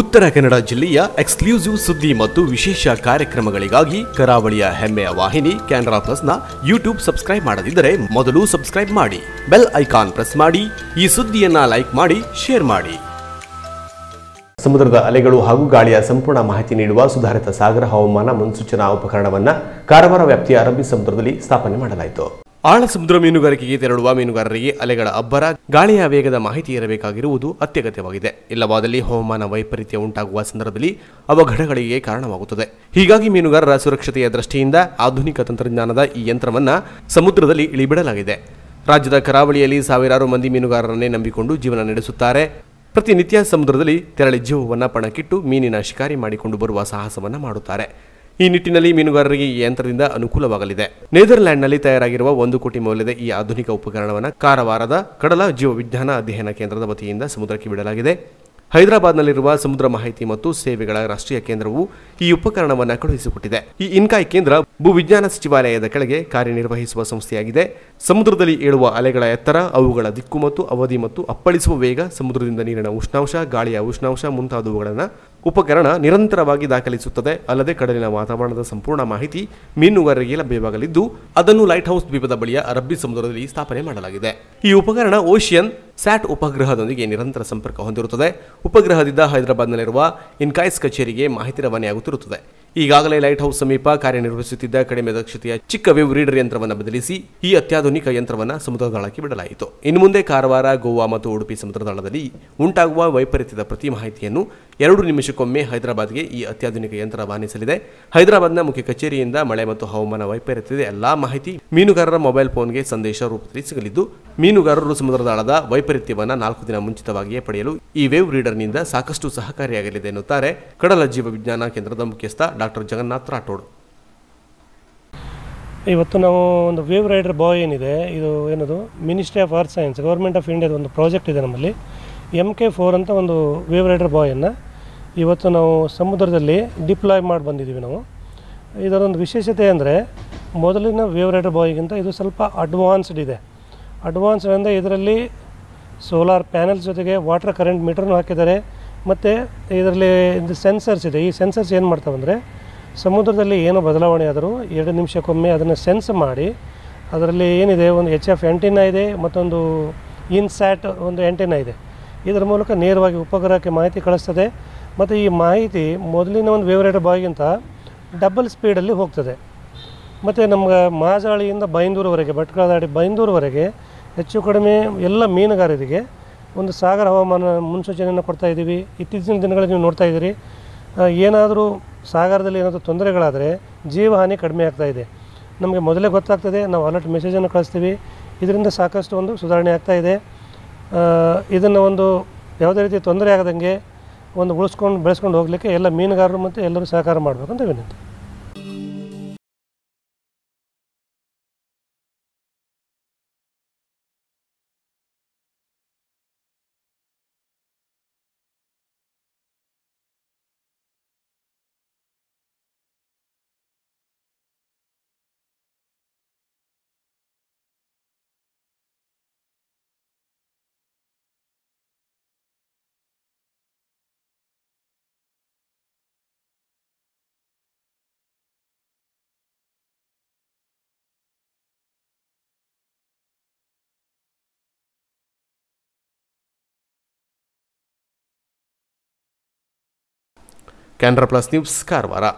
ಉತ್ತರ ಕನ್ನಡ ಜಿಲ್ಲೆಯ ಎಕ್ಸ್ಕ್ಲೂಸಿವ್ ಸುದ್ದಿ ಮತ್ತು ವಿಶೇಷ ಕಾರ್ಯಕ್ರಮಗಳಿಗಾಗಿ ಕರಾವಳಿಯ ಹೆಮ್ಮೆಯ ವಾಹಿನಿ ಕ್ಯಾನರಾ ಪ್ಲಸ್ನ ಯೂಟ್ಯೂಬ್ ಸಬ್ಸ್ಕ್ರೈಬ್ ಮಾಡದಿದ್ದರೆ ಮೊದಲು ಸಬ್ಸ್ಕ್ರೈಬ್ ಮಾಡಿ ಬೆಲ್ ಐಕಾನ್ ಪ್ರೆಸ್ ಮಾಡಿ ಈ ಸುದ್ದಿಯನ್ನ ಲೈಕ್ ಮಾಡಿ ಶೇರ್ ಮಾಡಿ ಸಮುದ್ರದ ಅಲೆಗಳು ಹಾಗೂ ಗಾಳಿಯ ಸಂಪೂರ್ಣ ಮಾಹಿತಿ ನೀಡುವ ಸುಧಾರಿತ ಸಾಗರ ಹವಾಮಾನ ಮುನ್ಸೂಚನಾ ಉಪಕರಣವನ್ನು ಕಾರವಾರ ವ್ಯಾಪ್ತಿಯ ಅರಬ್ಬಿ ಸಮುದ್ರದಲ್ಲಿ ಸ್ಥಾಪನೆ ಮಾಡಲಾಯಿತು ಆಳ ಸಮುದ್ರ ಮೀನುಗಾರಿಕೆಗೆ ತೆರಳುವ ಮೀನುಗಾರರಿಗೆ ಅಲೆಗಳ ಅಬ್ಬರ ಗಾಳಿಯ ವೇಗದ ಮಾಹಿತಿ ಇರಬೇಕಾಗಿರುವುದು ಅತ್ಯಗತ್ಯವಾಗಿದೆ ಇಲ್ಲವಾದಲ್ಲಿ ಹವಾಮಾನ ವೈಪರೀತ್ಯ ಉಂಟಾಗುವ ಸಂದರ್ಭದಲ್ಲಿ ಅವಘಡಗಳಿಗೆ ಕಾರಣವಾಗುತ್ತದೆ ಹೀಗಾಗಿ ಮೀನುಗಾರರ ಸುರಕ್ಷತೆಯ ದೃಷ್ಟಿಯಿಂದ ಆಧುನಿಕ ತಂತ್ರಜ್ಞಾನದ ಈ ಯಂತ್ರವನ್ನು ಸಮುದ್ರದಲ್ಲಿ ಇಳಿಬಿಡಲಾಗಿದೆ ರಾಜ್ಯದ ಕರಾವಳಿಯಲ್ಲಿ ಸಾವಿರಾರು ಮಂದಿ ಮೀನುಗಾರರನ್ನೇ ನಂಬಿಕೊಂಡು ಜೀವನ ನಡೆಸುತ್ತಾರೆ ಪ್ರತಿನಿತ್ಯ ಸಮುದ್ರದಲ್ಲಿ ತೆರಳಿ ಜೀವವನ್ನು ಪಣಕ್ಕಿಟ್ಟು ಮೀನಿನ ಶಿಕಾರಿ ಮಾಡಿಕೊಂಡು ಬರುವ ಸಾಹಸವನ್ನು ಮಾಡುತ್ತಾರೆ ಈ ನಿಟ್ಟಿನಲ್ಲಿ ಮೀನುಗಾರರಿಗೆ ಈ ಯಂತ್ರದಿಂದ ಅನುಕೂಲವಾಗಲಿದೆ ನೆದರ್ಲ್ಯಾಂಡ್ನಲ್ಲಿ ತಯಾರಾಗಿರುವ ಒಂದು ಕೋಟಿ ಮೌಲ್ಯದ ಈ ಆಧುನಿಕ ಉಪಕರಣವನ್ನು ಕಾರವಾರದ ಕಡಲ ಜೀವವಿಜ್ಞಾನ ಅಧ್ಯಯನ ಕೇಂದ್ರದ ವತಿಯಿಂದ ಸಮುದ್ರಕ್ಕೆ ಬಿಡಲಾಗಿದೆ ಹೈದರಾಬಾದ್ನಲ್ಲಿರುವ ಸಮುದ್ರ ಮಾಹಿತಿ ಮತ್ತು ಸೇವೆಗಳ ರಾಷ್ಟ್ರೀಯ ಕೇಂದ್ರವು ಈ ಉಪಕರಣವನ್ನು ಕಳುಹಿಸಿಕೊಟ್ಟಿದೆ ಈ ಇನ್ಕಾಯ್ ಕೇಂದ್ರ ಭೂವಿಜ್ಞಾನ ಸಚಿವಾಲಯದ ಕೆಳಗೆ ಕಾರ್ಯನಿರ್ವಹಿಸುವ ಸಂಸ್ಥೆಯಾಗಿದೆ ಸಮುದ್ರದಲ್ಲಿ ಏಳುವ ಅಲೆಗಳ ಎತ್ತರ ಅವುಗಳ ದಿಕ್ಕು ಮತ್ತು ಅವಧಿ ಮತ್ತು ಅಪ್ಪಳಿಸುವ ವೇಗ ಸಮುದ್ರದಿಂದ ನೀರಿನ ಉಷ್ಣಾಂಶ ಗಾಳಿಯ ಉಷ್ಣಾಂಶ ಮುಂತಾದವುಗಳನ್ನು ಉಪಕರಣ ನಿರಂತರವಾಗಿ ದಾಖಲಿಸುತ್ತದೆ ಅಲ್ಲದೆ ಕಡಲಿನ ವಾತಾವರಣದ ಸಂಪೂರ್ಣ ಮಾಹಿತಿ ಮೀನುಗಾರರಿಗೆ ಲಭ್ಯವಾಗಲಿದ್ದು ಅದನ್ನು ಲೈಟ್ ಹೌಸ್ ದ್ವೀಪದ ಬಳಿಯ ಅರಬ್ಬಿ ಸಮುದ್ರದಲ್ಲಿ ಸ್ಥಾಪನೆ ಮಾಡಲಾಗಿದೆ ಈ ಉಪಕರಣ ಓಷಿಯನ್ ಸ್ಯಾಟ್ ಉಪಗ್ರಹದೊಂದಿಗೆ ನಿರಂತರ ಸಂಪರ್ಕ ಹೊಂದಿರುತ್ತದೆ ಉಪಗ್ರಹದಿಂದ ಹೈದರಾಬಾದ್ನಲ್ಲಿರುವ ಇನ್ಕಾಯ್ಸ್ ಕಚೇರಿಗೆ ಮಾಹಿತಿ ರವಾನೆಯಾಗುತ್ತಿರುತ್ತದೆ ಈಗಾಗಲೇ ಲೈಟ್ ಹೌಸ್ ಸಮೀಪ ಕಾರ್ಯನಿರ್ವಹಿಸುತ್ತಿದ್ದ ಕಡಿಮೆ ದಕ್ಷತೆಯ ಚಿಕ್ಕ ವೇವ್ ರೀಡರ್ ಯಂತ್ರವನ್ನು ಬದಲಿಸಿ ಈ ಅತ್ಯಾಧುನಿಕ ಯಂತ್ರವನ್ನು ಸಮುದ್ರದಳಕ್ಕೆ ಬಿಡಲಾಯಿತು ಇನ್ನು ಮುಂದೆ ಕಾರವಾರ ಗೋವಾ ಮತ್ತು ಉಡುಪಿ ಸಮುದ್ರದಳದಲ್ಲಿ ಉಂಟಾಗುವ ವೈಪರೀತ್ಯದ ಪ್ರತಿ ಮಾಹಿತಿಯನ್ನು ಎರಡು ನಿಮಿಷಕ್ಕೊಮ್ಮೆ ಹೈದರಾಬಾದ್ಗೆ ಈ ಅತ್ಯಾಧುನಿಕ ಯಂತ್ರ ವಾಣಿಸಲಿದೆ ಹೈದರಾಬಾದ್ನ ಮುಖ್ಯ ಕಚೇರಿಯಿಂದ ಮಳೆ ಮತ್ತು ಹವಾಮಾನ ವೈಪರೀತ್ಯದ ಎಲ್ಲಾ ಮಾಹಿತಿ ಮೀನುಗಾರರ ಮೊಬೈಲ್ ಫೋನ್ಗೆ ಸಂದೇಶ ರೂಪದಲ್ಲಿ ಸಿಗಲಿದ್ದು ಮೀನುಗಾರರು ಸಮುದ್ರದಾಳದ ವೈಪರೀತ್ಯವನ್ನು ನಾಲ್ಕು ದಿನ ಮುಂಚಿತವಾಗಿಯೇ ಪಡೆಯಲು ಈ ವೇವ್ ರೀಡರ್ನಿಂದ ಸಾಕಷ್ಟು ಸಹಕಾರಿಯಾಗಲಿದೆ ಎನ್ನುತ್ತಾರೆ ಕಡಲ ಜೀವ ವಿಜ್ಞಾನ ಕೇಂದ್ರದ ಮುಖ್ಯಸ್ಥ ಡಾಕ್ಟರ್ ಜಗನ್ನಾಥ್ ರಾಠೋಡ್ ಇವತ್ತು ನಾವು ಒಂದು ವೇವ್ ರೈಡರ್ ಬಾಯ್ ಏನಿದೆ ಇದು ಏನದು ministry of earth science government of ಇಂಡಿಯಾದ ಒಂದು ಪ್ರಾಜೆಕ್ಟ್ ಇದೆ ನಮ್ಮಲ್ಲಿ ಎಮ್ ಕೆ ಫೋರ್ ಅಂತ ಒಂದು ವೇವ್ ರೈಡರ್ ಬಾಯನ್ನು ಇವತ್ತು ನಾವು ಸಮುದ್ರದಲ್ಲಿ ಡಿಪ್ಲಾಯ್ ಮಾಡಿ ಬಂದಿದ್ದೀವಿ ನಾವು ಇದರೊಂದು ವಿಶೇಷತೆ ಅಂದರೆ ಮೊದಲಿನ ವೇವ್ ರೈಡರ್ ಬಾಯ್ಗಿಂತ ಇದು ಸ್ವಲ್ಪ ಅಡ್ವಾನ್ಸ್ಡ್ ಇದೆ ಅಡ್ವಾನ್ಸ್ಡ್ ಅಂದರೆ ಇದರಲ್ಲಿ ಸೋಲಾರ್ ಪ್ಯಾನೆಲ್ ಜೊತೆಗೆ ವಾಟರ್ ಕರೆಂಟ್ ಮೀಟರ್ನೂ ಹಾಕಿದ್ದಾರೆ ಮತ್ತು ಇದರಲ್ಲಿ ಇದು ಸೆನ್ಸರ್ಸ್ ಇದೆ ಈ ಸೆನ್ಸರ್ಸ್ ಏನು ಅಂದರೆ ಸಮುದ್ರದಲ್ಲಿ ಏನು ಬದಲಾವಣೆ ಆದರೂ ಎರಡು ನಿಮಿಷಕ್ಕೊಮ್ಮೆ ಅದನ್ನು ಸೆನ್ಸ್ ಮಾಡಿ ಅದರಲ್ಲಿ ಏನಿದೆ ಒಂದು ಎಚ್ ಎಫ್ ಎಂಟಿನ ಇದೆ ಮತ್ತೊಂದು ಇನ್ಸ್ಯಾಟ್ ಒಂದು ಎಂಟಿನ ಇದೆ ಇದರ ಮೂಲಕ ನೇರವಾಗಿ ಉಪಗ್ರಹಕ್ಕೆ ಮಾಹಿತಿ ಕಳಿಸ್ತದೆ ಮತ್ತು ಈ ಮಾಹಿತಿ ಮೊದಲಿನ ಒಂದು ವೇವ್ರೇಟ್ ಬಾಯ್ಗಿಂತ ಡಬಲ್ ಸ್ಪೀಡಲ್ಲಿ ಹೋಗ್ತದೆ ಮತ್ತು ನಮ್ಗೆ ಮಾಜಾಳಿಯಿಂದ ಬೈಂದೂರವರೆಗೆ ಭಟ್ಕಳದಾಡಿ ಬೈಂದೂರವರೆಗೆ ಹೆಚ್ಚು ಕಡಿಮೆ ಎಲ್ಲ ಮೀನುಗಾರರಿಗೆ ಒಂದು ಸಾಗರ ಹವಾಮಾನ ಮುನ್ಸೂಚನೆಯನ್ನು ಕೊಡ್ತಾ ಇದ್ದೀವಿ ಇತ್ತೀಚಿನ ದಿನಗಳಲ್ಲಿ ನೀವು ನೋಡ್ತಾ ಇದ್ದೀರಿ ಏನಾದರೂ ಸಾಗರದಲ್ಲಿ ಏನಾದರೂ ತೊಂದರೆಗಳಾದರೆ ಜೀವಹಾನಿ ಕಡಿಮೆ ಆಗ್ತಾ ಇದೆ ನಮಗೆ ಮೊದಲೇ ಗೊತ್ತಾಗ್ತದೆ ನಾವು ಅಲರ್ಟ್ ಮೆಸೇಜನ್ನು ಕಳಿಸ್ತೀವಿ ಇದರಿಂದ ಸಾಕಷ್ಟು ಒಂದು ಸುಧಾರಣೆ ಆಗ್ತಾ ಇದೆ ಇದನ್ನು ಒಂದು ಯಾವುದೇ ರೀತಿ ತೊಂದರೆ ಆಗದಂಗೆ ಒಂದು ಉಳಿಸ್ಕೊಂಡು ಬೆಳೆಸ್ಕೊಂಡು ಹೋಗಲಿಕ್ಕೆ ಎಲ್ಲ ಮೀನುಗಾರರು ಮತ್ತು ಎಲ್ಲರೂ ಸಹಕಾರ ಅಂತ ವಿನಂತಿ ಕ್ಯಾನ್ರಾ ಪ್ಲಸ್ ನ್ಯೂಸ್ ಕಾರವಾರ